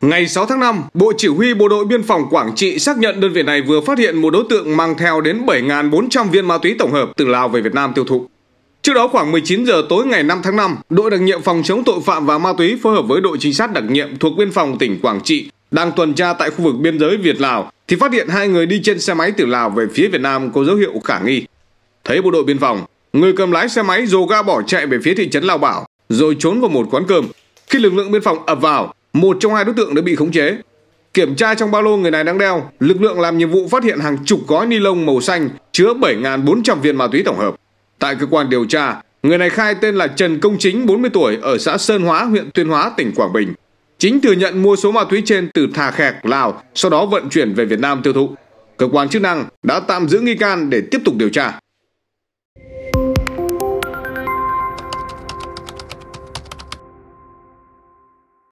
Ngày 6 tháng 5, Bộ Chỉ huy Bộ đội Biên phòng Quảng Trị xác nhận đơn vị này vừa phát hiện một đối tượng mang theo đến 7.400 viên ma túy tổng hợp từ Lào về Việt Nam tiêu thụ. Trước đó khoảng 19 giờ tối ngày 5 tháng 5, đội đặc nhiệm phòng chống tội phạm và ma túy phối hợp với đội trinh sát đặc nhiệm thuộc biên phòng tỉnh Quảng Trị đang tuần tra tại khu vực biên giới Việt Lào thì phát hiện hai người đi trên xe máy từ Lào về phía Việt Nam có dấu hiệu khả nghi. Thấy bộ đội biên phòng, người cầm lái xe máy dồ ga bỏ chạy về phía thị trấn Lao Bảo rồi trốn vào một quán cơm. Khi lực lượng biên phòng ập vào, một trong hai đối tượng đã bị khống chế. Kiểm tra trong ba lô người này đang đeo, lực lượng làm nhiệm vụ phát hiện hàng chục gói ni lông màu xanh chứa 7.400 viên ma túy tổng hợp. Tại cơ quan điều tra, người này khai tên là Trần Công Chính, 40 tuổi, ở xã Sơn Hóa, huyện Tuyên Hóa, tỉnh Quảng Bình. Chính thừa nhận mua số ma túy trên từ Thà Khẹc, Lào, sau đó vận chuyển về Việt Nam tiêu thụ. Cơ quan chức năng đã tạm giữ nghi can để tiếp tục điều tra.